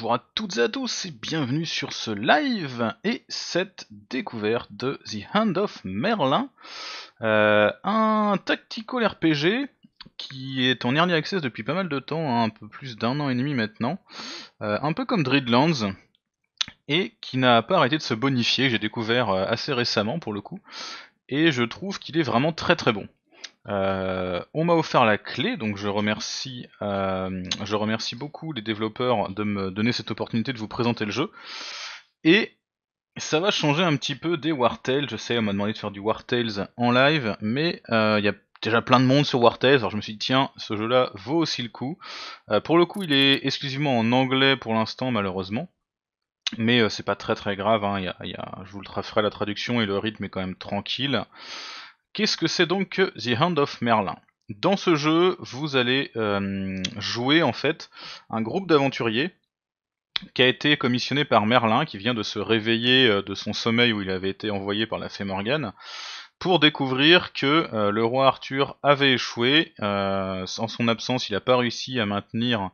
Bonjour à toutes et à tous et bienvenue sur ce live et cette découverte de The Hand of Merlin, euh, un tactical RPG qui est en early access depuis pas mal de temps, hein, un peu plus d'un an et demi maintenant, euh, un peu comme Dreadlands et qui n'a pas arrêté de se bonifier, j'ai découvert euh, assez récemment pour le coup, et je trouve qu'il est vraiment très très bon. Euh, on m'a offert la clé, donc je remercie, euh, je remercie beaucoup les développeurs de me donner cette opportunité de vous présenter le jeu. Et ça va changer un petit peu des War Je sais, on m'a demandé de faire du War en live, mais euh, il y a déjà plein de monde sur War alors je me suis dit tiens, ce jeu-là vaut aussi le coup. pour le coup, il est exclusivement en anglais pour l'instant, malheureusement. Mais c'est pas très très grave, hein. je vous le ferai la traduction et le rythme est quand même tranquille. Qu'est-ce que c'est donc The Hand of Merlin Dans ce jeu, vous allez euh, jouer en fait un groupe d'aventuriers qui a été commissionné par Merlin, qui vient de se réveiller euh, de son sommeil où il avait été envoyé par la fée Morgane, pour découvrir que euh, le roi Arthur avait échoué. en son absence, il n'a pas réussi à maintenir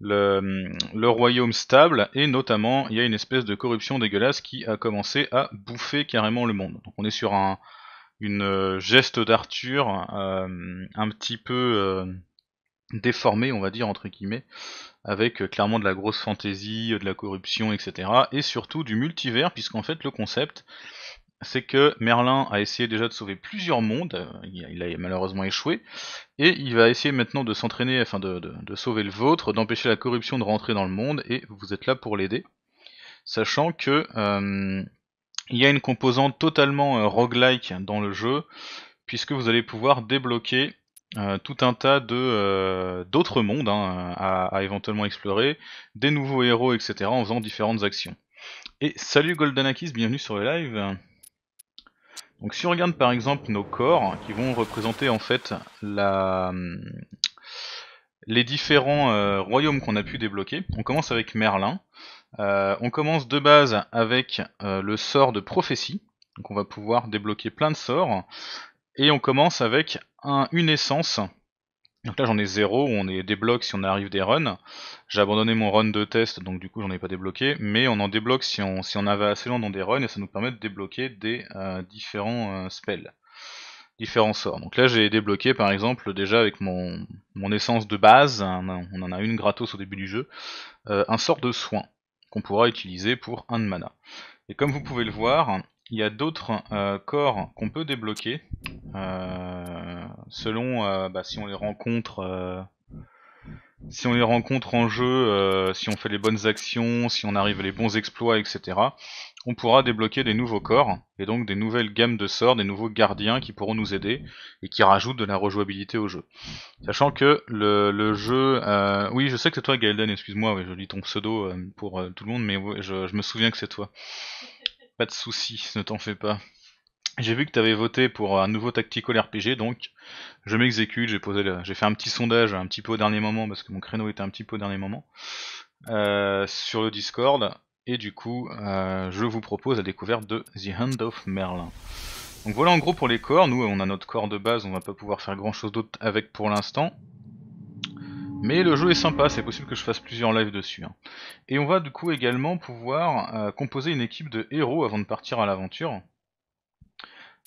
le, le, royaume stable, et notamment, il y a une espèce de corruption dégueulasse qui a commencé à bouffer carrément le monde. Donc on est sur un, une euh, geste d'Arthur euh, un petit peu euh, déformé, on va dire, entre guillemets, avec clairement de la grosse fantaisie, de la corruption, etc. Et surtout du multivers, puisqu'en fait le concept, c'est que Merlin a essayé déjà de sauver plusieurs mondes, il, a, malheureusement échoué, et il va essayer maintenant de s'entraîner, enfin de, de, de, sauver le vôtre, d'empêcher la corruption de rentrer dans le monde, et vous êtes là pour l'aider. Sachant que il y a une composante totalement euh, roguelike dans le jeu, puisque vous allez pouvoir débloquer euh, tout un tas de euh, d'autres mondes hein, à, éventuellement explorer, des nouveaux héros, etc. en faisant différentes actions. Et salut Goldanakis, bienvenue sur le live. Donc si on regarde par exemple nos corps, qui vont représenter en fait les différents royaumes qu'on a pu débloquer, on commence avec Merlin. Euh, on commence de base avec euh, le sort de prophétie. Donc on va pouvoir débloquer plein de sorts. Et on commence avec un, une essence. Donc là j'en ai 0, on est débloque si on arrive des runs. J'ai abandonné mon run de test, donc du coup j'en ai pas débloqué, mais on en débloque si on, si on avait assez long dans des runs et ça nous permet de débloquer des euh, différents spells, différents sorts. Donc là j'ai débloqué par exemple déjà avec mon, mon essence de base, on en a une gratos au début du jeu, un sort de soin qu'on pourra utiliser pour un de mana. Et comme vous pouvez le voir, il y a d'autres euh, corps qu'on peut débloquer euh, selon euh, bah, si on les rencontre si on les rencontre en jeu, si on fait les bonnes actions, si on arrive à les bons exploits, etc on pourra débloquer des nouveaux corps, et donc des nouvelles gammes de sorts, des nouveaux gardiens qui pourront nous aider, et qui rajoutent de la rejouabilité au jeu. Sachant que le, jeu... Euh, oui, je sais que c'est toi Gaelden, excuse-moi, je lis ton pseudo euh, pour euh, tout le monde, mais je, me souviens que c'est toi. Pas de soucis, ne t'en fais pas. J'ai vu que tu avais voté pour un nouveau tactical RPG, donc je m'exécute, j'ai posé, j'ai fait un petit sondage un petit peu au dernier moment parce que mon créneau était un petit peu au dernier moment sur le Discord et du coup, euh, je vous propose la découverte de The Hand of Merlin. Donc voilà en gros pour les corps, nous on a notre corps de base, on va pas pouvoir faire grand chose d'autre avec pour l'instant. Mais le jeu est sympa, c'est possible que je fasse plusieurs lives dessus. Hein. Et on va du coup également pouvoir euh, composer une équipe de héros avant de partir à l'aventure.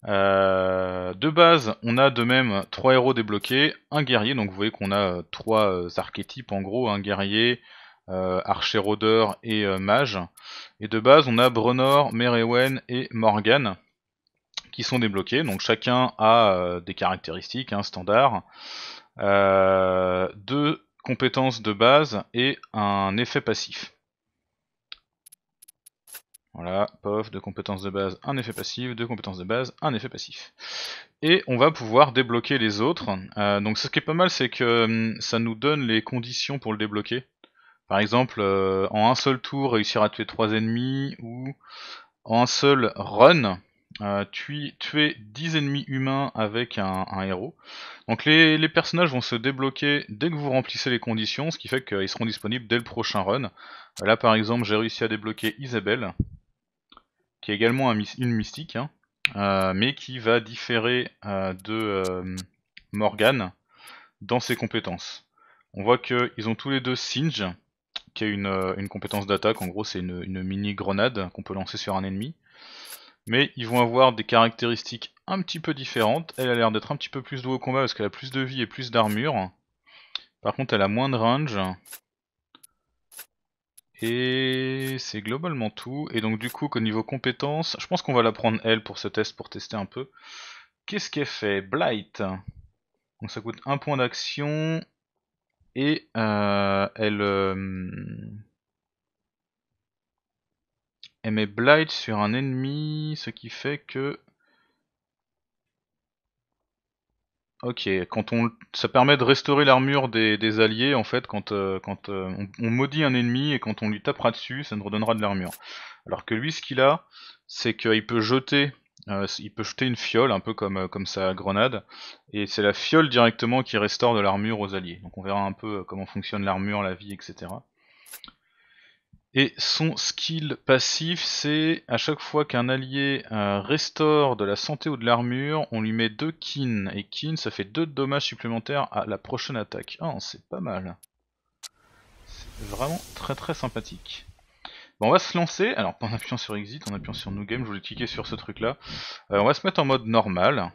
Euh, de base, on a de même trois héros débloqués, un guerrier, donc vous voyez qu'on a trois archétypes en gros, un guerrier, euh, archer et euh, mage. Et de base, on a Brenor, Merewen et Morgan qui sont débloqués. Donc chacun a euh, des caractéristiques, un standard, deux compétences de base et un effet passif. Voilà, pof, deux compétences de base, un effet passif, deux compétences de base, un effet passif. Et on va pouvoir débloquer les autres. donc ce qui est pas mal, c'est que hum, ça nous donne les conditions pour le débloquer. Par exemple, euh, en un seul tour, réussir à tuer trois ennemis, ou en un seul run, euh, tuer, 10 ennemis humains avec un, héros. Donc les, les, personnages vont se débloquer dès que vous remplissez les conditions, ce qui fait qu'ils seront disponibles dès le prochain run. Euh, là par exemple, j'ai réussi à débloquer Isabelle, qui est également une mystique, hein, mais qui va différer de Morgane dans ses compétences. On voit qu'ils ont tous les deux Singe, qui euh, une, compétence d'attaque, en gros c'est une, mini grenade qu'on peut lancer sur un ennemi. Mais ils vont avoir des caractéristiques un petit peu différentes. Elle a l'air d'être un petit peu plus douée au combat parce qu'elle a plus de vie et plus d'armure. Par contre elle a moins de range. Et c'est globalement tout. Et donc du coup qu'au niveau compétence, je pense qu'on va la prendre elle pour ce test, pour tester un peu. Qu'est-ce qu'elle fait Blight. Donc ça coûte un point d'action, et euh, elle, euh, elle met Blight sur un ennemi, ce qui fait que... Ok, quand on, ça permet de restaurer l'armure des, alliés en fait, quand, euh, quand on, on, maudit un ennemi et quand on lui tapera dessus, ça nous redonnera de l'armure. Alors que lui, ce qu'il a, c'est qu'il peut jeter euh, il peut jeter une fiole, un peu euh, comme, sa grenade, et c'est la fiole directement qui restaure de l'armure aux alliés. Donc on verra un peu euh, comment fonctionne l'armure, la vie, etc. Et son skill passif, c'est à chaque fois qu'un allié restaure de la santé ou de l'armure, on lui met 2 kin, et kin ça fait 2 dommages supplémentaires à la prochaine attaque. Ah, c'est pas mal. C'est vraiment très très sympathique. Bon, on va se lancer, alors en appuyant sur Exit, en appuyant sur New Game, je voulais cliquer sur ce truc là. Euh, on va se mettre en mode normal.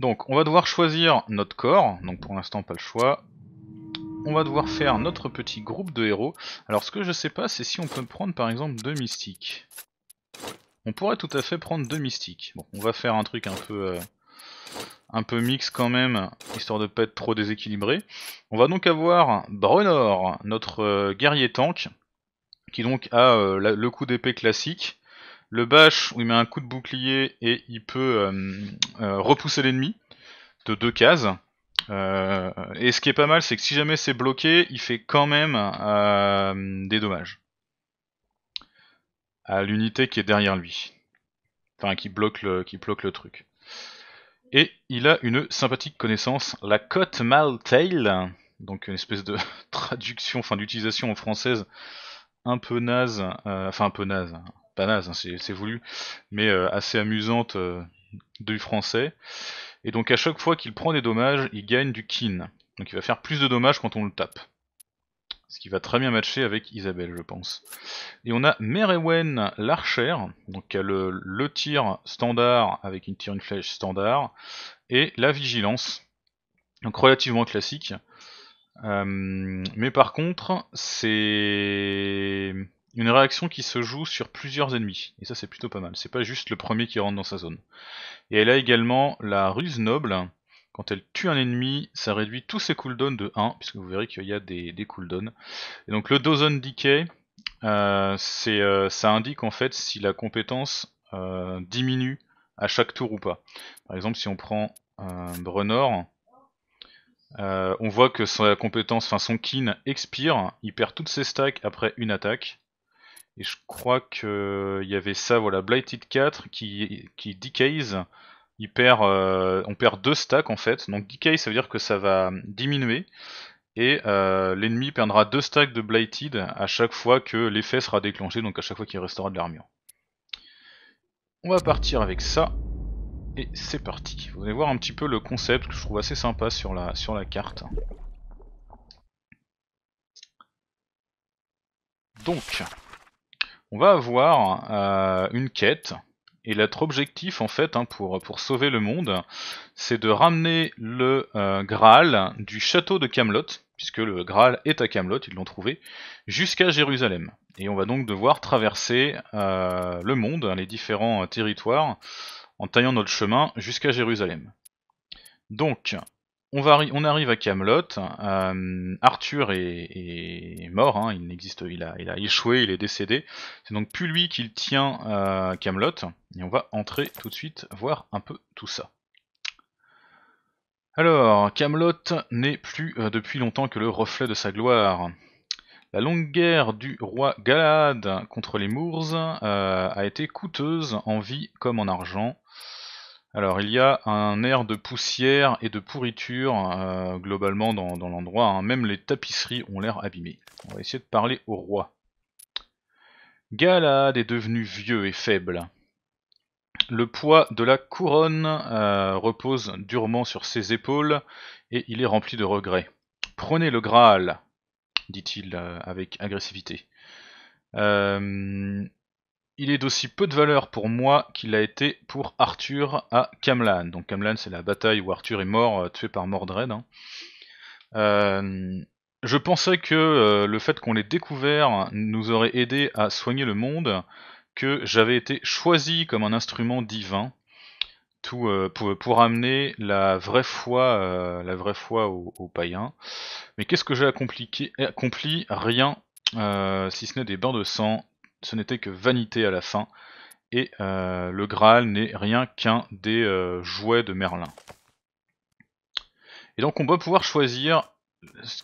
Donc on va devoir choisir notre corps, donc pour l'instant pas le choix. On va devoir faire notre petit groupe de héros. Alors ce que je sais pas c'est si on peut prendre par exemple deux mystiques. On pourrait tout à fait prendre deux mystiques. Bon on va faire un truc un peu... Euh, un peu mix quand même, histoire de pas être trop déséquilibré. On va donc avoir Brenor, notre euh, guerrier tank, qui donc a euh, le coup d'épée classique, le bash où il met un coup de bouclier et il peut euh, repousser l'ennemi de deux cases. et ce qui est pas mal, c'est que si jamais c'est bloqué, il fait quand même des dommages à l'unité qui est derrière lui. Enfin, qui bloque le truc. Et il a une sympathique connaissance, la cote Maltail, donc une espèce de traduction, enfin d'utilisation en française un peu naze, euh, enfin un peu naze, pas naze, hein, c'est voulu, mais euh, assez amusante euh, du français. Et donc à chaque fois qu'il prend des dommages, il gagne du kin. Donc il va faire plus de dommages quand on le tape ce qui va très bien matcher avec Isabelle, je pense. Et on a Merewen l'archère, donc qui a le, tir standard avec une tir une flèche standard, et la vigilance, donc relativement classique. Euh, mais par contre, c'est une réaction qui se joue sur plusieurs ennemis, et ça c'est plutôt pas mal, c'est pas juste le premier qui rentre dans sa zone. Et elle a également la ruse noble, quand elle tue un ennemi, ça réduit tous ses cooldowns de 1, puisque vous verrez qu'il y a des, cooldowns. Et donc le Dozen Decay, euh, euh, ça indique en fait si la compétence euh, diminue à chaque tour ou pas. Par exemple, si on prend Brenor, on voit que sa compétence, enfin son kin expire, il perd toutes ses stacks après une attaque. Et je crois qu'il y avait ça, voilà, Blighted 4 qui, qui decays euh, on perd deux stacks en fait. Donc Decay, ça veut dire que ça va diminuer. Et euh, l'ennemi perdra deux stacks de Blighted à chaque fois que l'effet sera déclenché, donc à chaque fois qu'il restera de l'armure. On va partir avec ça. Et c'est parti. Vous allez voir un petit peu le concept que je trouve assez sympa sur la, sur la carte. Donc, on va avoir euh, une quête et notre objectif, en fait, hein, pour, pour sauver le monde, c'est de ramener le euh, Graal du château de Camelot, puisque le Graal est à Camelot, ils l'ont trouvé, jusqu'à Jérusalem. Et on va donc devoir traverser euh, le monde, hein, les différents euh, territoires, en taillant notre chemin jusqu'à Jérusalem. Donc, on, arrive à Camelot. Euh, Arthur est, mort, hein, il n'existe, il a, il a, échoué, il est décédé. C'est donc plus lui qu'il tient euh, Camelot. Et on va entrer tout de suite voir un peu tout ça. Alors, Camelot n'est plus euh, depuis longtemps que le reflet de sa gloire. La longue guerre du roi Galad contre les Moors a été coûteuse en vie comme en argent. Alors il y a un air de poussière et de pourriture euh, globalement dans, l'endroit, hein. même les tapisseries ont l'air abîmées. On va essayer de parler au roi. Galad est devenu vieux et faible. Le poids de la couronne euh, repose durement sur ses épaules et il est rempli de regrets. Prenez le Graal, dit-il euh, avec agressivité. Euh, il est d'aussi peu de valeur pour moi qu'il a été pour Arthur à Camlan. Donc Camlan, c'est la bataille où Arthur est mort, euh, tué par Mordred. Hein. Euh, je pensais que euh, le fait qu'on l'ait découvert nous aurait aidé à soigner le monde, que j'avais été choisi comme un instrument divin tout, pour, amener la vraie foi, la vraie foi aux, païens. Mais qu'est-ce que j'ai accompli, accompli Rien, si ce n'est des bains de sang, ce n'était que vanité à la fin, et euh, le Graal n'est rien qu'un des euh, jouets de Merlin. Et donc on va pouvoir choisir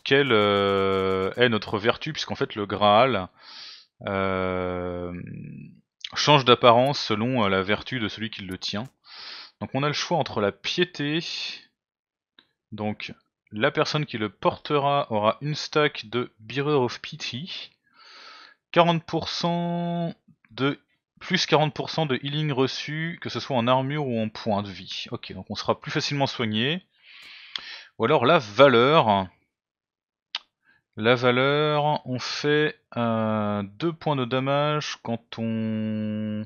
quelle euh, est notre vertu, puisqu'en fait le Graal change d'apparence selon la vertu de celui qui le tient. Donc on a le choix entre la piété, donc la personne qui le portera aura une stack de Bearer of Pity, 40% de plus 40% de healing reçu, que ce soit en armure ou en points de vie. Ok, donc on sera plus facilement soigné. Ou alors la valeur. La valeur, on fait euh, 2 points de damage quand on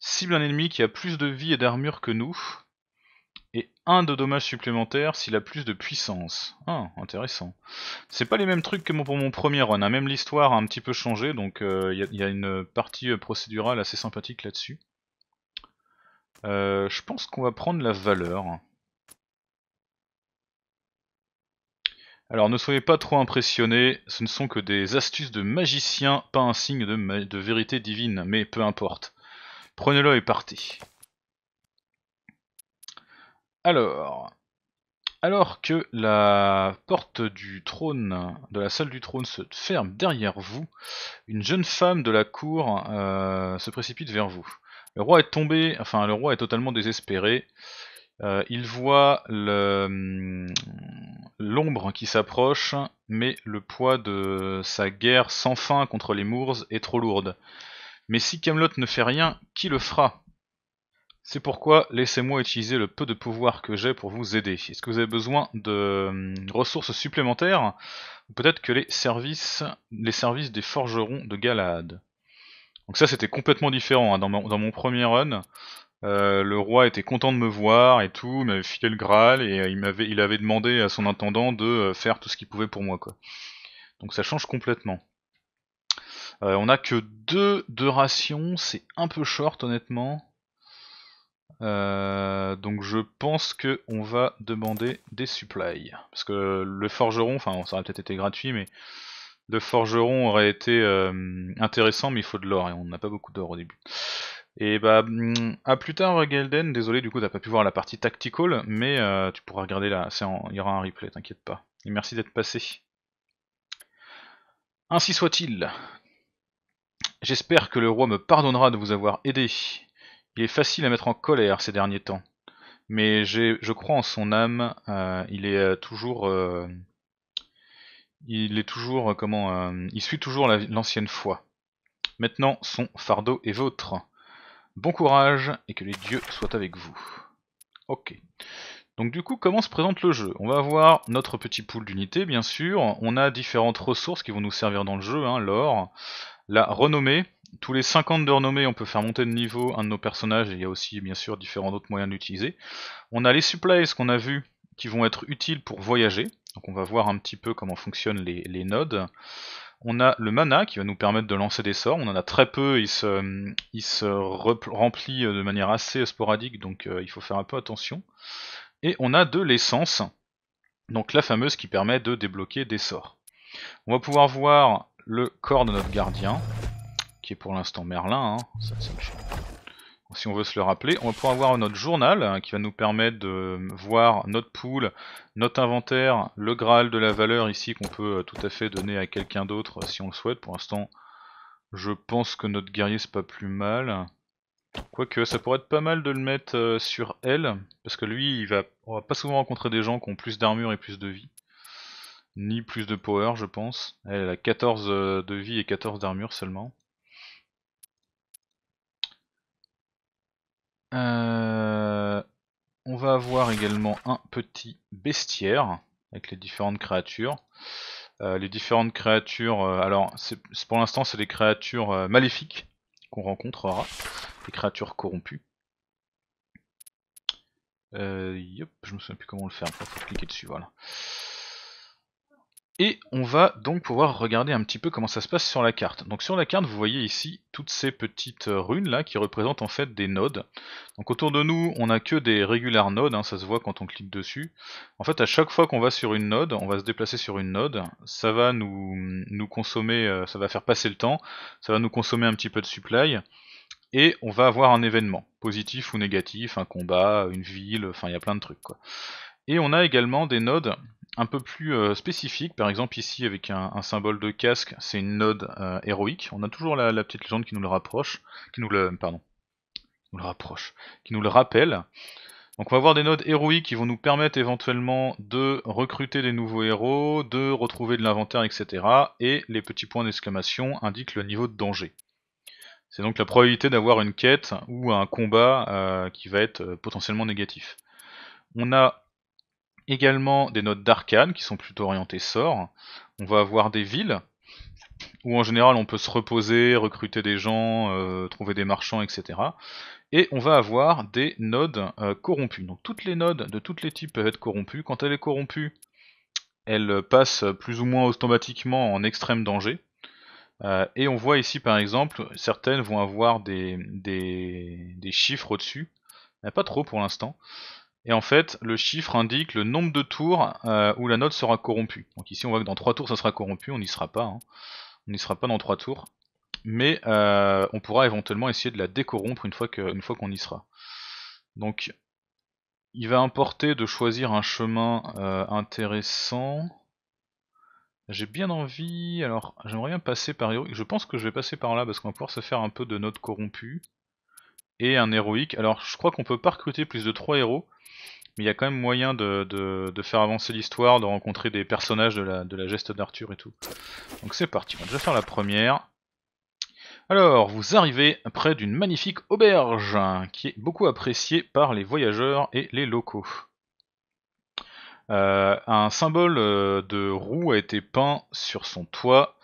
cible un ennemi qui a plus de vie et d'armure que nous et 1 de dommages supplémentaires s'il a plus de puissance. Ah, intéressant. C'est pas les mêmes trucs que pour mon premier run, hein. même l'histoire a un petit peu changé, donc euh, il y, a une partie euh, procédurale assez sympathique là-dessus. Euh, je pense qu'on va prendre la valeur. Alors ne soyez pas trop impressionnés, ce ne sont que des astuces de magicien, pas un signe de vérité divine, mais peu importe. Prenez-le et partez. Alors, alors que la porte du trône, de la salle du trône se ferme derrière vous, une jeune femme de la cour euh, se précipite vers vous. Le roi est tombé, enfin le roi est totalement désespéré. Euh, il voit l'ombre qui s'approche, mais le poids de sa guerre sans fin contre les Moors est trop lourde. Mais si Camelot ne fait rien, qui le fera c'est pourquoi laissez-moi utiliser le peu de pouvoir que j'ai pour vous aider. Est-ce que vous avez besoin de hum, ressources supplémentaires Peut-être que les services, les services des forgerons de Galade. Donc ça c'était complètement différent hein. dans, mon, premier run. Euh, le roi était content de me voir et tout, il m'avait filé le Graal et euh, il, il avait demandé à son intendant de euh, faire tout ce qu'il pouvait pour moi. Quoi. Donc ça change complètement. on a que deux, de rations, c'est un peu short honnêtement. Euh, donc je pense que on va demander des supplies. Parce que le forgeron, enfin ça aurait peut-être été gratuit, mais le forgeron aurait été euh, intéressant, mais il faut de l'or et on n'a pas beaucoup d'or au début. Et bah mm, à plus tard Gelden, désolé du coup t'as pas pu voir la partie tactical, mais euh, tu pourras regarder là, il y aura un replay, t'inquiète pas. Et merci d'être passé. Ainsi soit-il. J'espère que le roi me pardonnera de vous avoir aidé. Il est facile à mettre en colère ces derniers temps, mais je crois en son âme. Euh, euh, euh, il est toujours, il est toujours, comment, il suit toujours l'ancienne foi. Maintenant, son fardeau est vôtre. Bon courage et que les dieux soient avec vous. Ok. Donc du coup, comment se présente le jeu On va avoir notre petit pool d'unité, bien sûr. On a différentes ressources qui vont nous servir dans le jeu, hein, l'or, la renommée, tous les 50 de renommée, on peut faire monter de niveau un de nos personnages, et il y a aussi bien sûr différents autres moyens d'utiliser. On a les supplies qu'on a vu qui vont être utiles pour voyager, donc on va voir un petit peu comment fonctionnent les, nodes. On a le mana qui va nous permettre de lancer des sorts, on en a très peu, il se, il se remplit euh, de manière assez sporadique, donc euh, il faut faire un peu attention. Et on a de l'essence, donc la fameuse qui permet de débloquer des sorts. On va pouvoir voir le corps de notre gardien, pour l'instant Merlin, hein. Si on veut se le rappeler, on va pouvoir avoir notre journal hein, qui va nous permettre de voir notre pool, notre inventaire, le graal de la valeur ici qu'on peut euh, tout à fait donner à quelqu'un d'autre si on le souhaite. Pour l'instant, je pense que notre guerrier c'est pas plus mal. Quoique ça pourrait être pas mal de le mettre euh, sur elle, parce que lui il va, on va pas souvent rencontrer des gens qui ont plus d'armure et plus de vie. Ni plus de power je pense. elle a 14 euh, de vie et 14 d'armure seulement. Euh, on va avoir également un petit bestiaire avec les différentes créatures. Euh, les différentes créatures, euh, alors pour l'instant c'est les créatures maléfiques qu'on rencontrera, les créatures corrompues. Je je me souviens plus comment le faire, il faut cliquer dessus, voilà. Et on va donc pouvoir regarder un petit peu comment ça se passe sur la carte. Donc sur la carte, vous voyez ici toutes ces petites runes là qui représentent en fait des nodes. Donc autour de nous, on n'a que des régulaires nodes, hein, ça se voit quand on clique dessus. En fait, à chaque fois qu'on va sur une node, on va se déplacer sur une node, ça va nous, nous consommer, euh, ça va faire passer le temps, ça va nous consommer un petit peu de supply, et on va avoir un événement, positif ou négatif, un combat, une ville, enfin il y a plein de trucs quoi. Et on a également des nodes un peu plus euh, spécifique Par exemple, ici, avec un, symbole de casque, c'est une node euh, héroïque. On a toujours la, petite légende qui nous le rapproche, qui nous le, pardon, le rapproche, qui nous le rappelle. Donc on va avoir des nodes héroïques qui vont nous permettre éventuellement de recruter des nouveaux héros, de retrouver de l'inventaire, etc. Et les petits points d'exclamation indiquent le niveau de danger. C'est donc la probabilité d'avoir une quête ou un combat euh, qui va être potentiellement négatif. On a également des notes d'arcane qui sont plutôt orientées sort On va avoir des villes où en général on peut se reposer, recruter des gens, euh, trouver des marchands, etc. Et on va avoir des nodes euh, corrompues corrompus. Donc toutes les nodes de tous les types peuvent être corrompues. Quand elle est corrompue, elle passe plus ou moins automatiquement en extrême danger. Euh, et on voit ici par exemple, certaines vont avoir des chiffres au-dessus. Pas trop pour l'instant. Et en fait, le chiffre indique le nombre de tours euh, où la note sera corrompue. Donc ici, on voit que dans 3 tours, ça sera corrompu, on n'y sera pas. Hein. On n'y sera pas dans 3 tours. Mais euh, on pourra éventuellement essayer de la décorrompre une fois qu'on y sera. Donc, il va importer de choisir un chemin euh, intéressant. J'ai bien envie... Alors, j'aimerais bien passer par... Je pense que je vais passer par là, parce qu'on va pouvoir se faire un peu de notes corrompues et un héroïque. Alors je crois qu'on peut pas recruter plus de 3 héros, mais il y a quand même moyen de, faire avancer l'histoire, de rencontrer des personnages de la, geste d'Arthur et tout. Donc c'est parti, on va déjà faire la première. Alors, vous arrivez près d'une magnifique auberge, qui est beaucoup appréciée par les voyageurs et les locaux. Euh, un symbole euh, de roue a été peint sur son toit,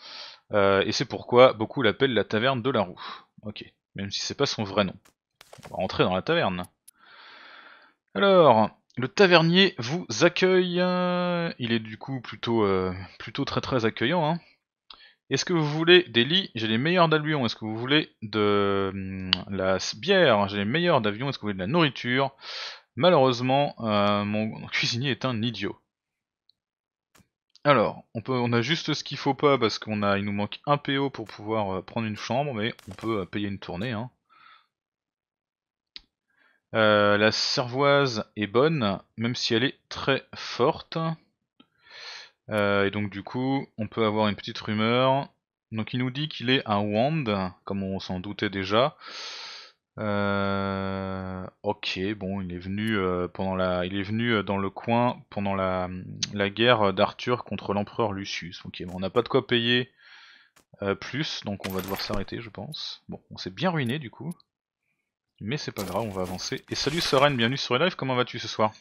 euh, et c'est pourquoi beaucoup l'appellent la taverne de la roue. Ok, même si c'est pas son vrai nom. On va rentrer dans la taverne. Alors, le tavernier vous accueille. Euh, il est du coup plutôt, euh, plutôt très très accueillant. Hein. Est-ce que vous voulez des lits J'ai les meilleurs d'avion. Est-ce que vous voulez de hum, la bière J'ai les meilleurs d'avions. Est-ce que vous voulez de la nourriture Malheureusement, euh, mon cuisinier est un idiot. Alors, on, peut, on a juste ce qu'il faut pas parce qu'on a, il nous manque un PO pour pouvoir prendre une chambre, mais on peut payer une tournée. Hein. Euh, la servoise est bonne, même si elle est très forte. Euh, et donc du coup, on peut avoir une petite rumeur. Donc il nous dit qu'il est un Wand, comme on s'en doutait déjà. Euh, ok, bon, il est venu pendant la, il est venu dans le coin pendant la, la guerre d'Arthur contre l'empereur Lucius. Ok, on n'a pas de quoi payer plus, donc on va devoir s'arrêter, je pense. Bon, on s'est bien ruiné du coup. Mais c'est pas grave, on va avancer. Et salut Soren, bienvenue sur les live comment vas-tu ce soir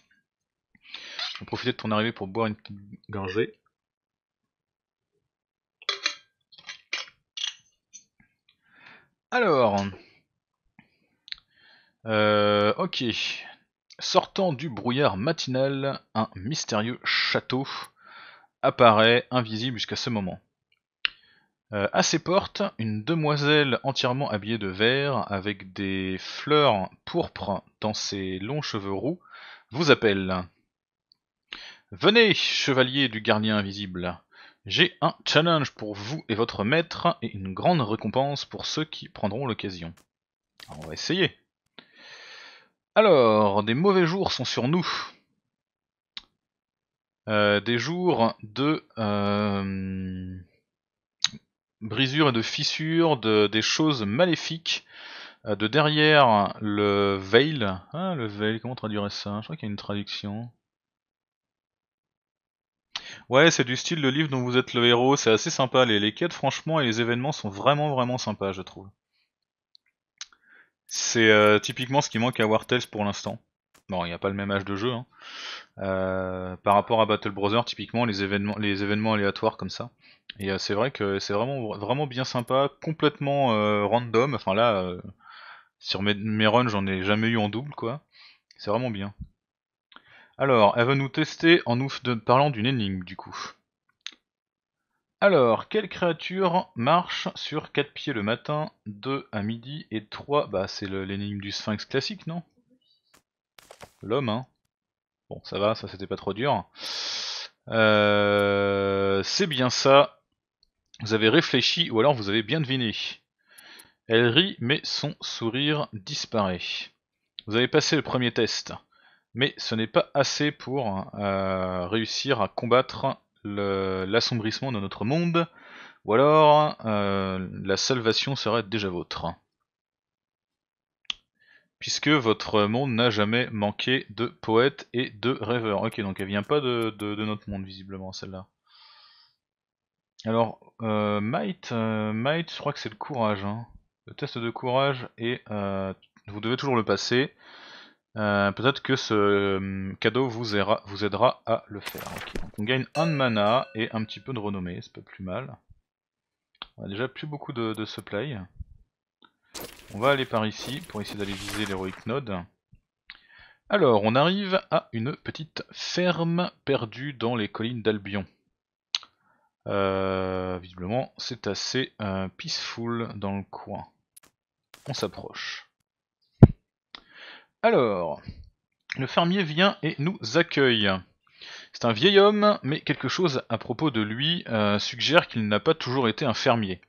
Je vais profiter de ton arrivée pour boire une petite gorgée. Alors... Euh, ok. Sortant du brouillard matinal, un mystérieux château apparaît invisible jusqu'à ce moment. Euh, à ses portes, une demoiselle entièrement habillée de vert, avec des fleurs pourpres dans ses longs cheveux roux, vous appelle. Venez, chevalier du gardien invisible. J'ai un challenge pour vous et votre maître, et une grande récompense pour ceux qui prendront l'occasion. On va essayer. Alors, des mauvais jours sont sur nous. Euh, des jours de... Euh, brisures et de fissures, de, des choses maléfiques. Euh, de derrière le veil. Ah, le veil, comment traduire ça Je crois qu'il y a une traduction. Ouais, c'est du style de livre dont vous êtes le héros, c'est assez sympa. Les, les quêtes, franchement, et les événements sont vraiment, vraiment sympas, je trouve. C'est euh, typiquement ce qui manque à Wartels pour l'instant. Bon, il n'y a pas le même âge de jeu. Hein. Euh, par rapport à Battle Brother, typiquement, les événements, les événements aléatoires comme ça. Et euh, c'est vrai que c'est vraiment, vraiment bien sympa, complètement euh, random. Enfin là, sur mes, runs, j'en ai jamais eu en double, quoi. C'est vraiment bien. Alors, elle va nous tester en nous de, parlant d'une énigme, du coup. Alors, quelle créature marche sur 4 pieds le matin, 2 à midi et 3 Bah, c'est l'énigme du sphinx classique, non L'homme, hein. Bon, ça va, ça c'était pas trop dur. Euh, c'est bien ça. Vous avez réfléchi, ou alors vous avez bien deviné. Elle rit, mais son sourire disparaît. Vous avez passé le premier test, mais ce n'est pas assez pour euh, réussir à combattre l'assombrissement de notre monde, ou alors euh, la salvation serait déjà vôtre. Puisque votre monde n'a jamais manqué de poètes et de rêveurs. Ok, donc elle vient pas de, notre monde, visiblement, celle-là. Alors, euh, Might, euh, Might, je crois que c'est le courage. Hein. Le test de courage, et euh, vous devez toujours le passer. Peut-être que ce cadeau vous aidera, à le faire. on gagne un de mana et un petit peu de renommée, c'est pas plus mal. On a déjà plus beaucoup de, de supply. On va aller par ici pour essayer d'aller viser l'héroïque node. Alors, on arrive à une petite ferme perdue dans les collines d'Albion. Euh, visiblement, c'est assez euh, peaceful dans le coin. On s'approche. Alors, le fermier vient et nous accueille. C'est un vieil homme, mais quelque chose à propos de lui euh, suggère qu'il n'a pas toujours été un fermier.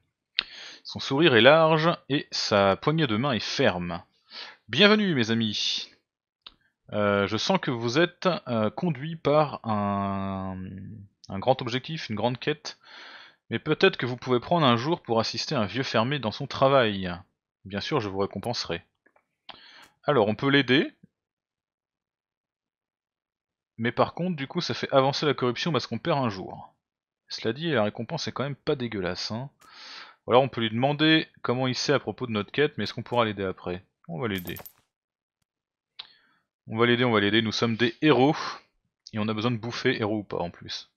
Son sourire est large et sa poignée de main est ferme. Bienvenue mes amis euh, je sens que vous êtes euh, conduit par un, grand objectif, une grande quête, mais peut-être que vous pouvez prendre un jour pour assister un vieux fermé dans son travail. Bien sûr, je vous récompenserai. Alors, on peut l'aider, mais par contre, du coup, ça fait avancer la corruption parce qu'on perd un jour. Cela dit, la récompense est quand même pas dégueulasse. Hein alors on peut lui demander comment il sait à propos de notre quête, mais est-ce qu'on pourra l'aider après On va l'aider. On va l'aider, on va l'aider, nous sommes des héros. Et on a besoin de bouffer, héros ou pas en plus.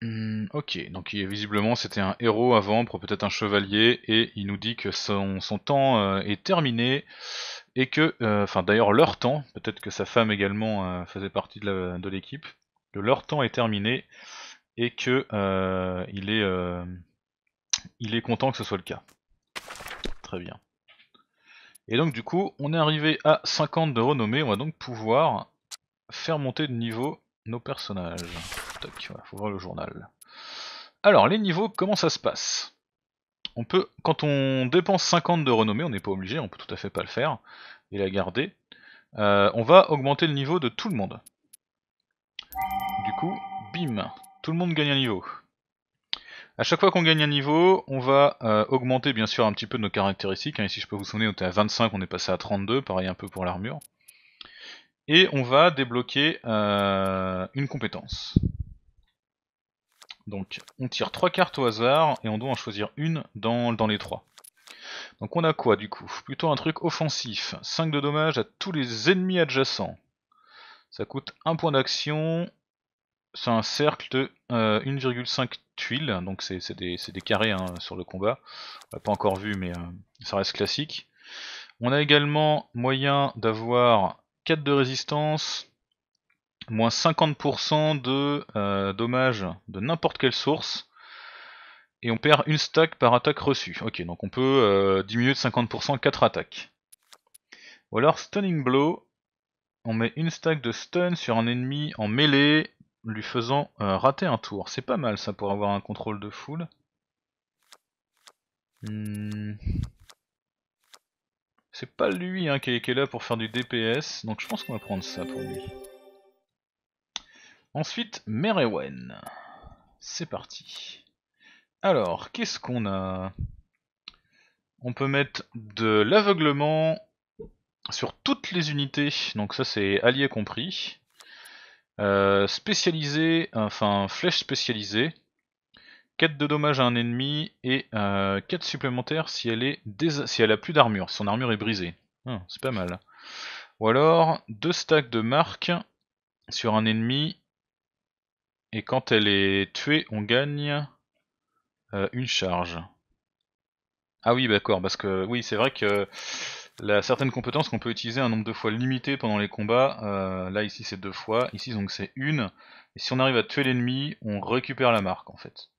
Hmm, ok, donc visiblement c'était un héros avant, peut-être un chevalier, et il nous dit que son, temps euh, est terminé et que, euh, enfin d'ailleurs leur temps, peut-être que sa femme également euh, faisait partie de l'équipe, que leur temps est terminé et que euh, il, est, il est content que ce soit le cas. Très bien. Et donc du coup, on est arrivé à 50 de renommée, on va donc pouvoir faire monter de niveau nos personnages. Toc, voilà, faut voir le journal. Alors les niveaux, comment ça se passe on peut, quand on dépense 50 de renommée, on n'est pas obligé, on peut tout à fait pas le faire et la garder. Euh, on va augmenter le niveau de tout le monde. Du coup, bim, tout le monde gagne un niveau. A chaque fois qu'on gagne un niveau, on va euh, augmenter bien sûr un petit peu nos caractéristiques. Ici, hein, je peux vous souvenir, on était à 25, on est passé à 32, pareil un peu pour l'armure. Et on va débloquer euh, une compétence. Donc on tire trois cartes au hasard et on doit en choisir une dans, dans les trois. Donc on a quoi du coup Plutôt un truc offensif. 5 de dommages à tous les ennemis adjacents. Ça coûte 1 point d'action. C'est un cercle de 1,5 euh, tuiles, donc c'est des, carrés hein, sur le combat. On l'a pas encore vu, mais euh, ça reste classique. On a également moyen d'avoir 4 de résistance, moins 50% de euh, dommages de n'importe quelle source, et on perd une stack par attaque reçue. Ok, donc on peut euh, diminuer de 50% 4 attaques. Ou alors Stunning Blow, on met une stack de stun sur un ennemi en mêlée, lui faisant euh, rater un tour. C'est pas mal ça pour avoir un contrôle de foule. Hmm. C'est pas lui hein, qui est là pour faire du DPS, donc je pense qu'on va prendre ça pour lui. Ensuite, Merewen. C'est parti. Alors, qu'est-ce qu'on a On peut mettre de l'aveuglement sur toutes les unités, donc ça c'est allié compris. Euh, spécialisé, enfin flèche spécialisée. 4 de dommage à un ennemi et euh, 4 supplémentaires si elle, est a plus d'armure, son armure est brisée. Hum, c'est pas mal. Ou alors deux stacks de marques sur un ennemi et quand elle est tuée, on gagne euh, une charge. Ah oui, d'accord, parce que oui, c'est vrai que la, certaine compétence qu'on peut utiliser un nombre de fois limité pendant les combats, euh, là ici c'est deux fois, ici donc c'est une, et si on arrive à tuer l'ennemi, on récupère la marque en fait.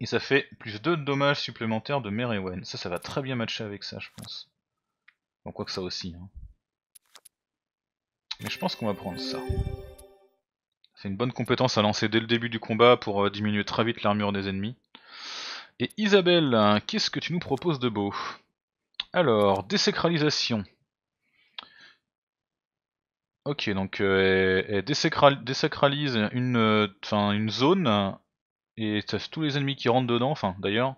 Et ça fait plus deux de dommages supplémentaires de Merewen. Ça, ça va très bien matcher avec ça, je pense. Bon, quoi que ça aussi. Hein. Mais je pense qu'on va prendre ça. C'est une bonne compétence à lancer dès le début du combat pour euh, diminuer très vite l'armure des ennemis. Et Isabelle, hein, qu'est-ce que tu nous proposes de beau Alors, désacralisation Ok, donc euh, elle, euh, une, zone, et tous les ennemis qui rentrent dedans, enfin d'ailleurs,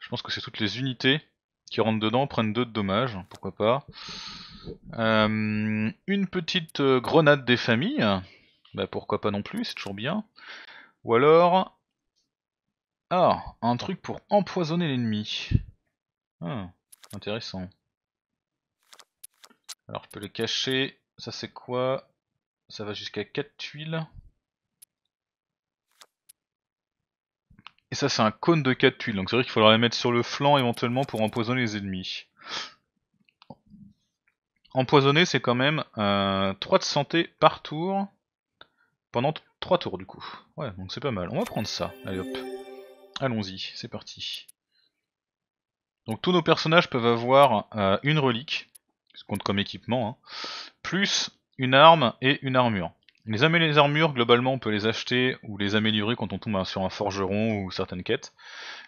je pense que c'est toutes les unités qui rentrent dedans prennent 2 dommages, pourquoi pas. Euh, une petite grenade des familles, bah pourquoi pas non plus, c'est toujours bien. Ou alors... Ah, un truc pour empoisonner l'ennemi. Ah, intéressant. Alors je peux les cacher. Ça c'est quoi Ça va jusqu'à 4 tuiles. Et ça c'est un cône de 4 tuiles, donc c'est vrai qu'il faudra les mettre sur le flanc éventuellement pour empoisonner les ennemis. Empoisonner c'est quand même 3 euh, de santé par tour. Pendant 3 tours du coup. Ouais, donc c'est pas mal. On va prendre ça. Allez hop. Allons-y, c'est parti. Donc tous nos personnages peuvent avoir euh, une relique, ce compte comme équipement, hein. plus une arme et une armure. Les armures, globalement, on peut les acheter ou les améliorer quand on tombe hein, sur un forgeron ou certaines quêtes.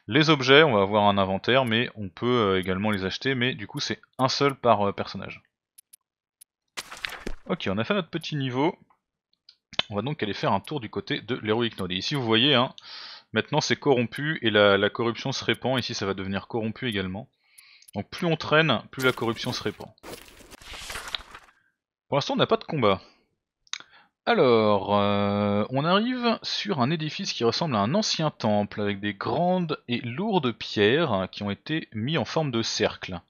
Les objets, on va avoir un inventaire, mais on peut euh, également les acheter, mais du coup c'est un seul par euh, personnage. Ok, on a fait notre petit niveau. On va donc aller faire un tour du côté de l'héroïque Node. ici vous voyez, hein, maintenant c'est corrompu et la, corruption se répand. Ici ça va devenir corrompu également. Donc plus on traîne, plus la corruption se répand. Pour l'instant on n'a pas de combat. Alors, euh, on arrive sur un édifice qui ressemble à un ancien temple avec des grandes et lourdes pierres qui ont été mises en forme de cercle.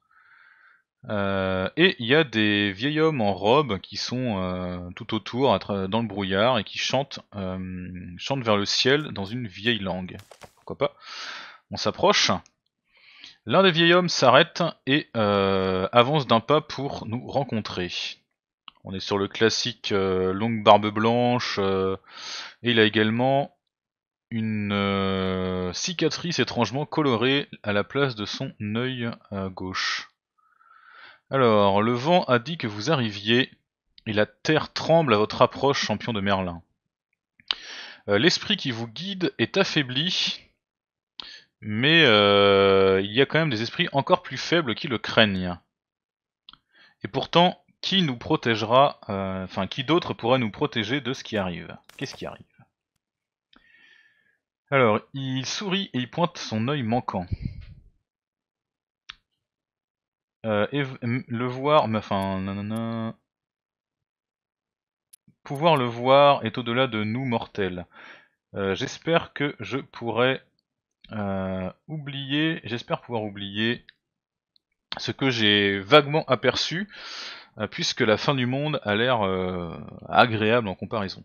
Euh, et il y a des vieils hommes en robe qui sont euh, tout autour, dans le brouillard, et qui chantent, euh, chantent vers le ciel dans une vieille langue. Pourquoi pas On s'approche. L'un des vieils hommes s'arrête et avance d'un pas pour nous rencontrer. On est sur le classique longue barbe blanche, et il a également une cicatrice étrangement colorée à la place de son œil gauche. Alors, le vent a dit que vous arriviez, et la terre tremble à votre approche, champion de Merlin. Euh, l'esprit qui vous guide est affaibli, mais euh, il y a quand même des esprits encore plus faibles qui le craignent. Et pourtant, qui nous protégera, euh, enfin qui d'autre pourra nous protéger de ce qui arrive Qu'est-ce qui arrive Alors, il sourit et il pointe son œil manquant. Euh, le voir, enfin, Pouvoir le voir est au-delà de nous mortels. Euh, j'espère que je pourrai euh, oublier, j'espère pouvoir oublier ce que j'ai vaguement aperçu, puisque la fin du monde a l'air agréable en comparaison.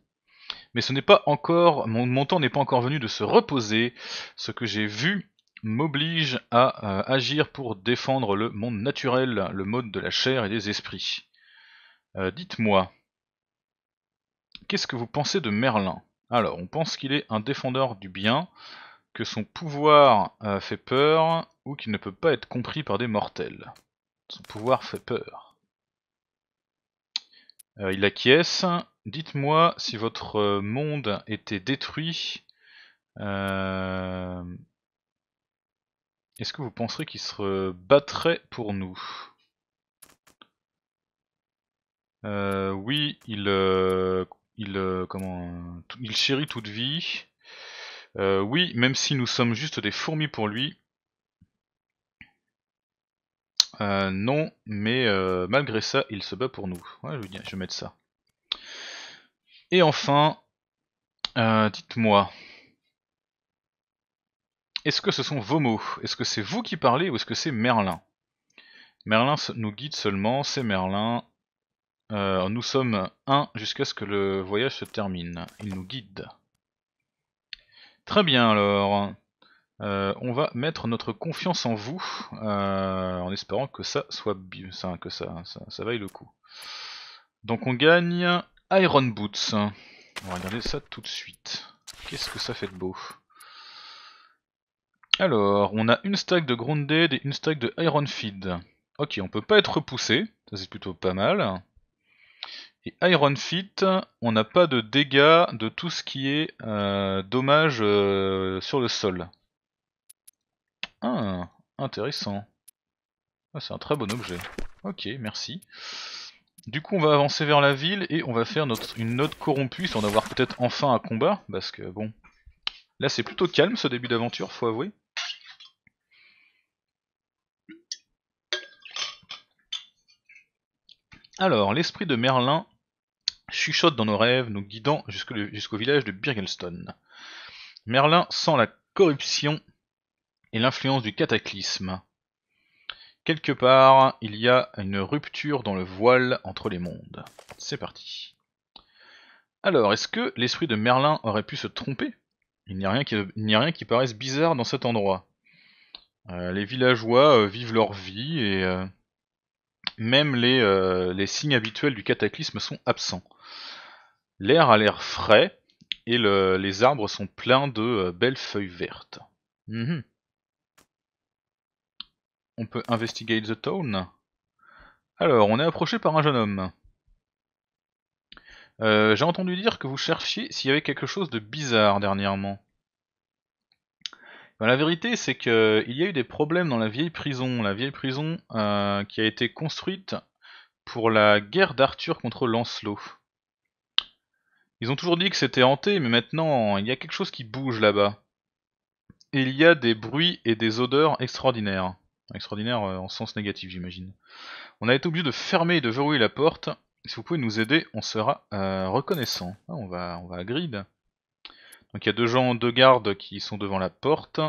Mais ce n'est pas encore, mon temps n'est pas encore venu de se reposer. Ce que j'ai vu m'oblige à euh, agir pour défendre le monde naturel, le mode de la chair et des esprits. Euh, dites-moi, qu'est-ce que vous pensez de Merlin Alors, on pense qu'il est un défendeur du bien, que son pouvoir euh, fait peur, ou qu'il ne peut pas être compris par des mortels. Son pouvoir fait peur. il acquiesce. Dites-moi si votre monde était détruit est-ce que vous penserez qu'il se battrait pour nous euh, Oui, il, euh, il, euh, comment, il chérit toute vie. oui, même si nous sommes juste des fourmis pour lui. non, mais malgré ça, il se bat pour nous. je, je vais mettre ça. Et enfin, dites-moi, est-ce que ce sont vos mots Est-ce que c'est vous qui parlez ou est-ce que c'est Merlin Merlin nous guide seulement, c'est Merlin. Euh, nous sommes un jusqu'à ce que le voyage se termine. Il nous guide. Très bien alors. Euh, on va mettre notre confiance en vous euh, en espérant que ça soit ça, que ça, ça, ça, vaille le coup. Donc on gagne Iron Boots. On va regarder ça tout de suite. Qu'est-ce que ça fait de beau alors, on a une stack de Grounded et une stack de Iron Feed. Ok, on peut pas être repoussé, ça c'est plutôt pas mal. Et Iron feed, on n'a pas de dégâts de tout ce qui est euh, dommage euh, sur le sol. Ah, intéressant. Ah, c'est un très bon objet. Ok, merci. Du coup, on va avancer vers la ville et on va faire notre, une note corrompue, Sans avoir peut-être enfin un combat, parce que bon... Là, c'est plutôt calme ce début d'aventure, faut avouer. Alors, l'esprit de Merlin chuchote dans nos rêves, nous guidant jusqu'au village de Birgelston. Merlin sent la corruption et l'influence du cataclysme. Quelque part, il y a une rupture dans le voile entre les mondes. C'est parti. Alors, est-ce que l'esprit de Merlin aurait pu se tromper Il n'y a, rien qui, paraisse bizarre dans cet endroit. Euh, les villageois euh, vivent leur vie et... Euh, même euh, les, signes habituels du cataclysme sont absents. L'air a l'air frais et les arbres sont pleins de euh, belles feuilles vertes. Mhm. On peut investigate the town. Alors, on est approché par un jeune homme. Euh, j'ai entendu dire que vous cherchiez s'il y avait quelque chose de bizarre dernièrement. Bah, la vérité, c'est que il y a eu des problèmes dans la vieille prison, la vieille prison euh, qui a été construite pour la guerre d'Arthur contre Lancelot. Ils ont toujours dit que c'était hanté, mais maintenant il y a quelque chose qui bouge là-bas. Et il y a des bruits et des odeurs extraordinaires. Extraordinaires euh, en sens négatif, j'imagine. On a été obligé de fermer et de verrouiller la porte. Si vous pouvez nous aider, on sera euh, reconnaissant. Ah, on va, on va à grid. Donc il y a deux gens, deux gardes qui sont devant la porte.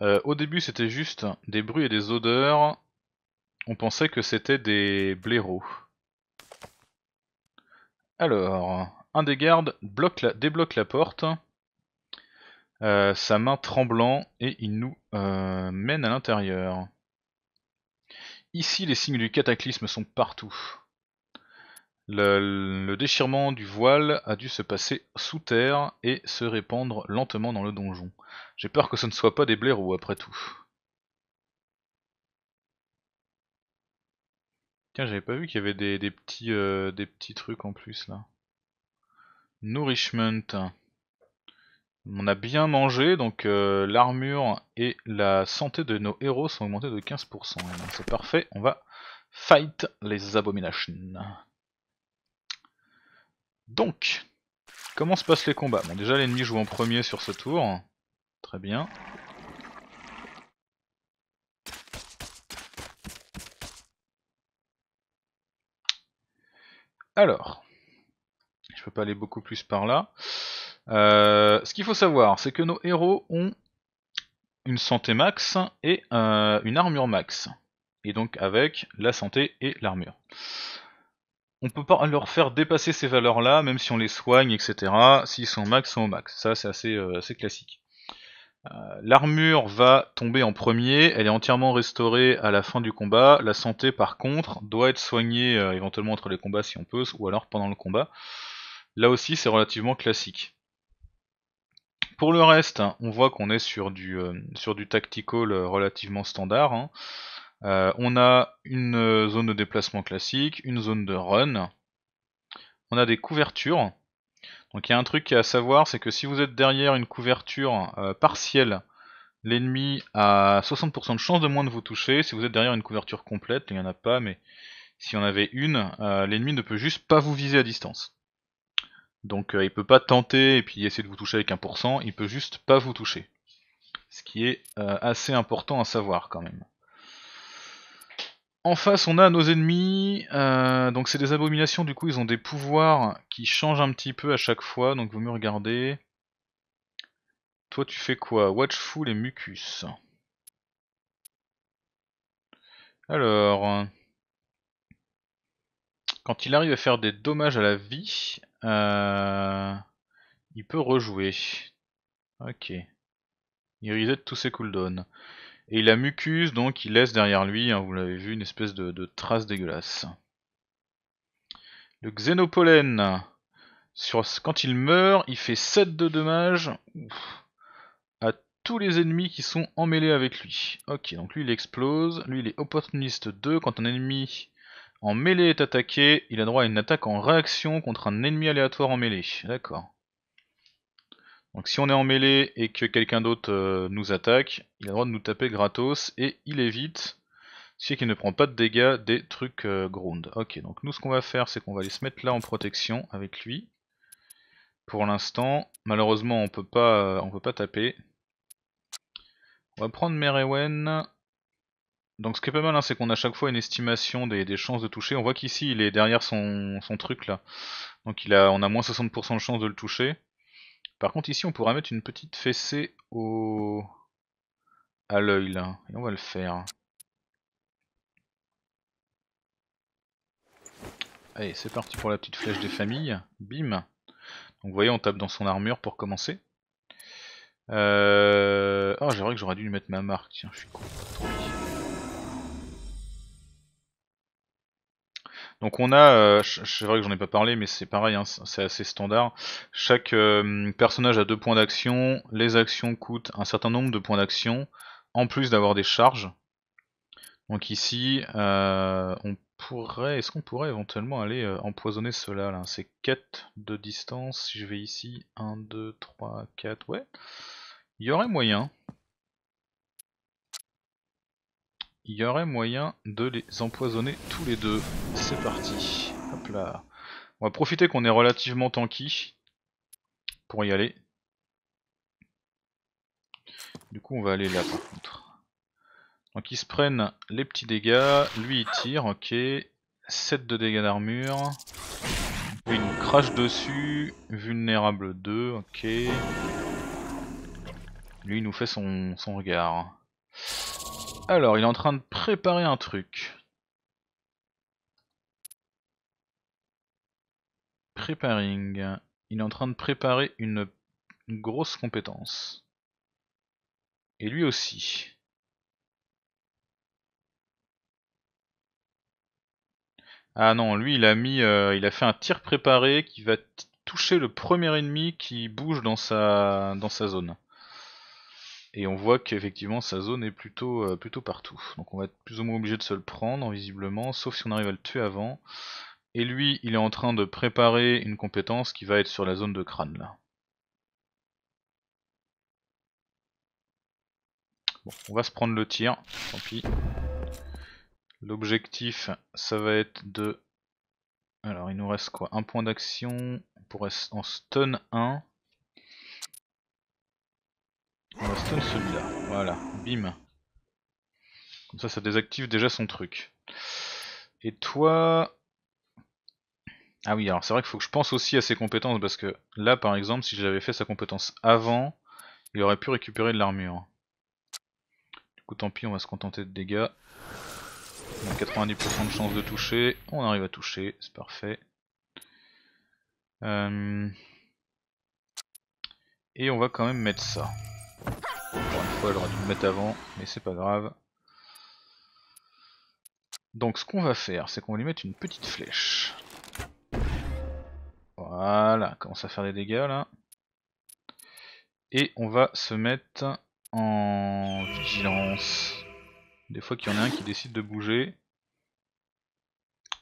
Euh, au début c'était juste des bruits et des odeurs. On pensait que c'était des blaireaux. Alors, un des gardes bloque débloque la porte. Euh, sa main tremblant et il nous euh, mène à l'intérieur. Ici les signes du cataclysme sont partout. Le, déchirement du voile a dû se passer sous terre et se répandre lentement dans le donjon. J'ai peur que ce ne soit pas des blaireaux après tout. Tiens, j'avais pas vu qu'il y avait des, euh, petits, trucs en plus là. Nourishment. On a bien mangé, donc euh, l'armure et la santé de nos héros sont augmentées de 15%. C'est parfait, on va fight les abominations. Donc, comment se passent les combats Bon, déjà l'ennemi joue en premier sur ce tour. Très bien. Alors, je peux pas aller beaucoup plus par là. Euh, ce qu'il faut savoir, c'est que nos héros ont une santé max et euh, une armure max. Et donc avec la santé et l'armure. On peut pas leur faire dépasser ces valeurs-là, même si on les soigne, etc. S'ils sont au max, sont au max. Ça, c'est assez, euh, classique. Euh, l'armure va tomber en premier, elle est entièrement restaurée à la fin du combat. La santé, par contre, doit être soignée euh, éventuellement entre les combats si on peut, ou alors pendant le combat. Là aussi, c'est relativement classique. Pour le reste, on voit qu'on est sur du, tactical relativement standard. Hein. Euh, on a une euh, zone de déplacement classique, une zone de run. On a des couvertures. Donc il y a un truc à savoir, c'est que si vous êtes derrière une couverture euh, partielle, l'ennemi a 60% de chance de moins de vous toucher. Si vous êtes derrière une couverture complète, il n'y en a pas, mais si on avait une, l'ennemi ne peut juste pas vous viser à distance. Donc il ne peut pas tenter et puis essayer de vous toucher avec 1%, il peut juste pas vous toucher. Ce qui est assez important à savoir quand même. En face, on a nos ennemis, euh, donc c'est des abominations, du coup ils ont des pouvoirs qui changent un petit peu à chaque fois, donc vous me regardez. Toi tu fais quoi Watchful et Mucus. Alors, quand il arrive à faire des dommages à la vie, euh, il peut rejouer. Ok. Il reset tous ses cooldowns. Et la mucuse, donc, il laisse derrière lui, hein, vous l'avez vu, une espèce de, trace dégueulasse. Le xénopollen, sur, quand il meurt, il fait 7 de dommages à tous les ennemis qui sont mêlée avec lui. Ok, donc lui il explose, lui il est opportuniste 2, quand un ennemi en mêlée est attaqué, il a droit à une attaque en réaction contre un ennemi aléatoire en mêlée. D'accord. Donc si on est en mêlée et que quelqu'un d'autre euh, nous attaque, il a le droit de nous taper gratos et il évite, ce qu'il ne prend pas de dégâts, des trucs euh, ground. Ok, donc nous ce qu'on va faire c'est qu'on va aller se mettre là en protection avec lui. Pour l'instant, malheureusement on peut pas euh, peut pas taper. On va prendre Merewen. Donc ce qui est pas mal hein, c'est qu'on a chaque fois une estimation des, chances de toucher. On voit qu'ici il est derrière son, truc là. Donc il a, on a moins 60% de chances de le toucher. Par contre ici on pourra mettre une petite fessée au à l'œil là, et on va le faire. Allez, c'est parti pour la petite flèche des familles. Bim. Donc vous voyez, on tape dans son armure pour commencer. Euh... j'ai oh, j'aimerais que j'aurais dû lui mettre ma marque. Tiens, je suis con. Donc on a, euh, c'est vrai que j'en ai pas parlé, mais c'est pareil, hein, c'est assez standard. Chaque euh, personnage a deux points d'action, les actions coûtent un certain nombre de points d'action, en plus d'avoir des charges. Donc ici, euh, on pourrait, est-ce qu'on pourrait éventuellement aller empoisonner cela là C'est 4 de distance, si je vais ici, 1, 2, 3, 4, ouais. Il y aurait moyen. il y aurait moyen de les empoisonner tous les deux. C'est parti. Hop là. On va profiter qu'on est relativement tanky pour y aller. Du coup on va aller là par contre. Donc ils se prennent les petits dégâts, lui il tire, ok. 7 de dégâts d'armure. Une il nous crache dessus, vulnérable 2, ok. Lui il nous fait son, son regard. Alors, il est en train de préparer un truc. Preparing. Il est en train de préparer une, grosse compétence. Et lui aussi. Ah non, lui il a mis, euh, il a fait un tir préparé qui va toucher le premier ennemi qui bouge dans sa, dans sa zone. Et on voit qu'effectivement sa zone est plutôt, euh, plutôt partout. Donc on va être plus ou moins obligé de se le prendre visiblement, sauf si on arrive à le tuer avant. Et lui, il est en train de préparer une compétence qui va être sur la zone de crâne là. Bon, on va se prendre le tir, tant pis. L'objectif, ça va être de... Alors il nous reste quoi Un point d'action, on pourrait en stun 1. On stun celui-là. Voilà, bim. Comme ça, ça désactive déjà son truc. Et toi... Ah oui, alors c'est vrai qu'il faut que je pense aussi à ses compétences, parce que là, par exemple, si j'avais fait sa compétence avant, il aurait pu récupérer de l'armure. Du coup, tant pis, on va se contenter de dégâts. On a 90% de chance de toucher. On arrive à toucher, c'est parfait. Euh, et on va quand même mettre ça. Encore une fois, j'aurais dû le mettre avant, mais c'est pas grave. Donc ce qu'on va faire, c'est qu'on va lui mettre une petite flèche. Voilà, commence à faire des dégâts là. Et on va se mettre en vigilance. Des fois qu'il y en a un qui décide de bouger.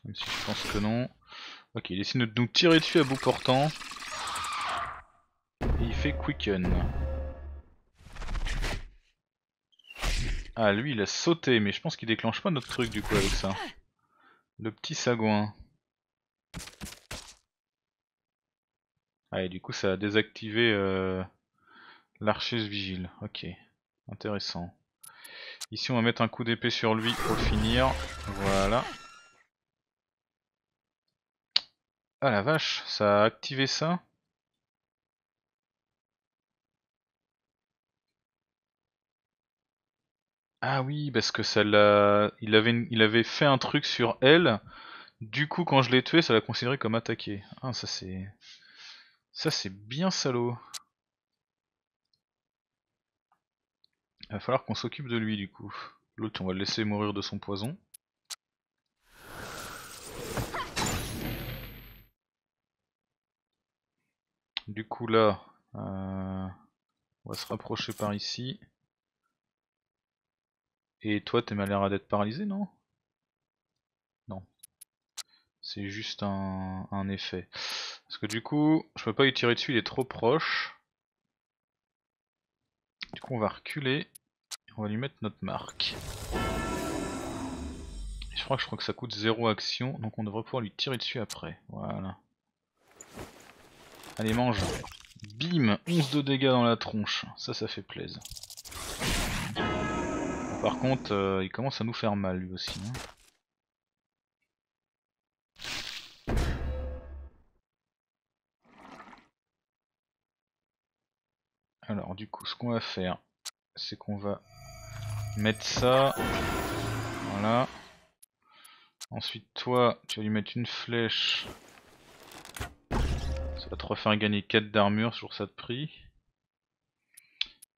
Même si je pense que non. Ok, il décide de nous tirer dessus à bout portant. Et il fait quicken. Ah, lui, il a sauté, mais je pense qu'il déclenche pas notre truc du coup avec ça. Le petit sagouin. Ah, et du coup, ça a désactivé euh, l'archer vigile. Ok, intéressant. Ici, on va mettre un coup d'épée sur lui pour finir. Voilà. Ah la vache, ça a activé ça Ah oui, parce que ça Il avait, fait un truc sur elle. Du coup, quand je l'ai tué, ça l'a considéré comme attaqué. Ah, ça c'est. Ça c'est bien salaud. Il va falloir qu'on s'occupe de lui du coup. L'autre, on va le laisser mourir de son poison. Du coup, là, euh, on va se rapprocher par ici. Et toi, t'es l'air d'être paralysé, non Non. C'est juste un, effet. Parce que du coup, je peux pas lui tirer dessus, il est trop proche. Du coup, on va reculer. on va lui mettre notre marque. je crois que je crois que ça coûte 0 action, donc on devrait pouvoir lui tirer dessus après. Voilà. Allez, mange. Bim 11 de dégâts dans la tronche. Ça, ça fait plaisir par contre, euh, il commence à nous faire mal lui aussi. Hein. Alors du coup, ce qu'on va faire, c'est qu'on va mettre ça. Voilà. Ensuite, toi, tu vas lui mettre une flèche. Ça va te refaire gagner 4 d'armure sur ça de prix.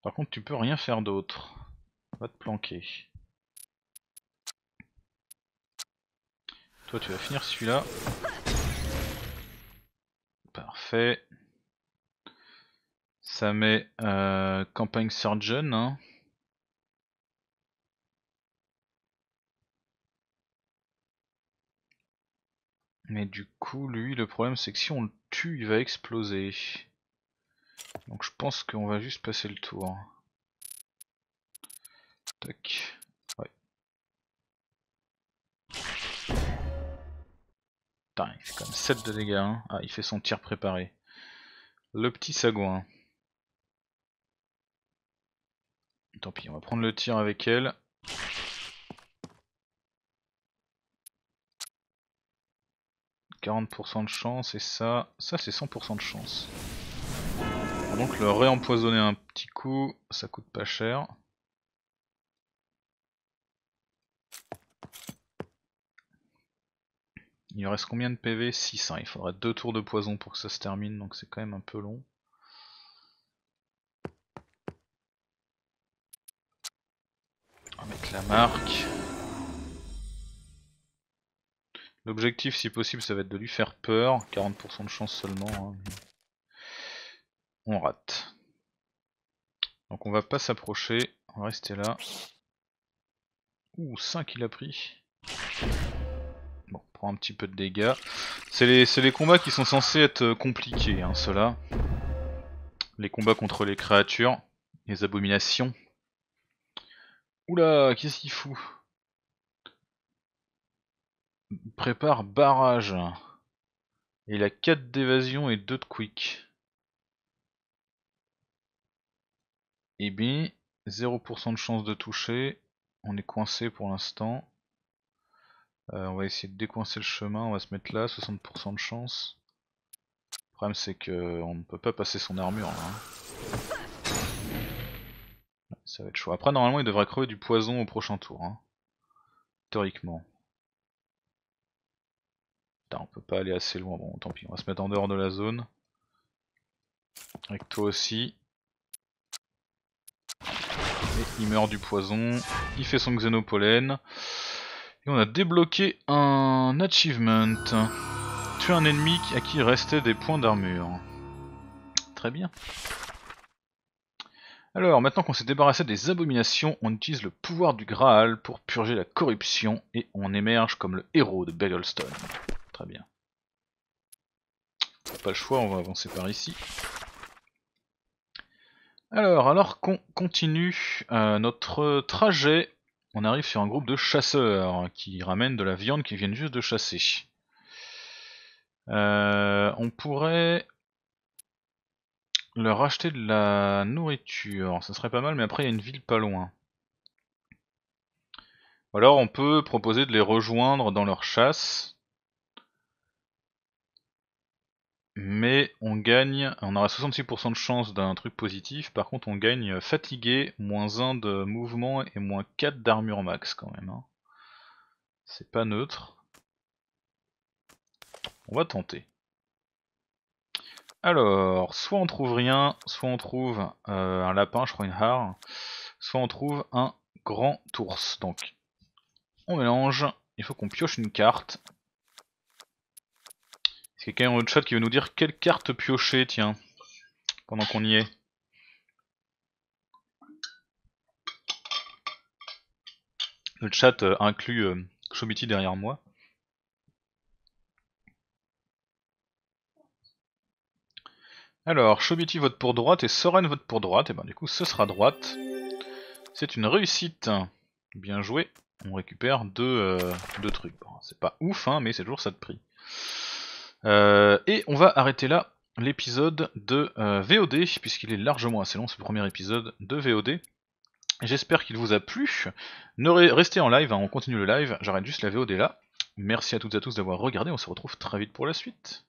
Par contre, tu peux rien faire d'autre va te planquer. Toi, tu vas finir celui-là. Parfait. Ça met euh, Campagne Surgeon. Hein. Mais du coup, lui, le problème, c'est que si on le tue, il va exploser. Donc je pense qu'on va juste passer le tour. Tac. Ouais. Putain, il fait quand même 7 de dégâts. Hein. Ah, il fait son tir préparé. Le petit sagouin. Tant pis, on va prendre le tir avec elle. « 40% de chance et ça, ça c'est 100% de chance. Donc le réempoisonner un petit coup, ça coûte pas cher. Il reste combien de PV 600. Hein. Il faudrait 2 tours de poison pour que ça se termine, donc c'est quand même un peu long. On va mettre la marque. L'objectif, si possible, ça va être de lui faire peur. 40% de chance seulement. Hein. On rate. Donc on va pas s'approcher. On va rester là. Ouh, 5 il a pris. Bon, prend un petit peu de dégâts. C'est les, combats qui sont censés être euh, compliqués, hein, ceux-là. Les combats contre les créatures, les abominations. Oula, qu'est-ce qu'il fout prépare barrage. Et il a 4 d'évasion et 2 de quick. Et eh bien, 0% de chance de toucher. On est coincé pour l'instant. Euh, on va essayer de décoincer le chemin, on va se mettre là, 60% de chance. Le problème c'est que on ne peut pas passer son armure là. Hein. Ça va être chaud. Après normalement il devrait crever du poison au prochain tour. Hein. Théoriquement. Putain on peut pas aller assez loin, bon tant pis, on va se mettre en dehors de la zone. Avec toi aussi. Et il meurt du poison, il fait son xénopollen. Et on a débloqué un achievement. Tuer un ennemi à qui restait des points d'armure. Très bien. Alors, maintenant qu'on s'est débarrassé des abominations, on utilise le pouvoir du Graal pour purger la corruption et on émerge comme le héros de Bagelstone. Très bien. Pas le choix, on va avancer par ici. Alors, alors qu'on continue euh, notre trajet, on arrive sur un groupe de chasseurs qui ramènent de la viande qu'ils viennent juste de chasser. Euh, on pourrait leur acheter de la nourriture, ça serait pas mal, mais après il y a une ville pas loin. Ou alors on peut proposer de les rejoindre dans leur chasse mais on gagne, on aura 66% de chance d'un truc positif, par contre on gagne fatigué, moins 1 de mouvement et moins 4 d'armure max quand même. Hein. C'est pas neutre. On va tenter. Alors, soit on trouve rien, soit on trouve euh, un lapin, je crois une hare, soit on trouve un grand ours. Donc, on mélange, il faut qu'on pioche une carte, il y a quelqu'un dans le chat qui veut nous dire quelle carte piocher, tiens, pendant qu'on y est Le chat euh, inclut euh, derrière moi. Alors, Shobiti vote pour droite et Soren vote pour droite. Et eh ben du coup, ce sera droite. C'est une réussite. Bien joué. On récupère deux, euh, deux trucs. c'est pas ouf, hein, mais c'est toujours ça de prix. Euh, et on va arrêter là l'épisode de euh, VOD, puisqu'il est largement assez long ce premier épisode de VOD. J'espère qu'il vous a plu. Ne restez en live, hein, on continue le live, j'arrête juste la VOD là. Merci à toutes et à tous d'avoir regardé, on se retrouve très vite pour la suite.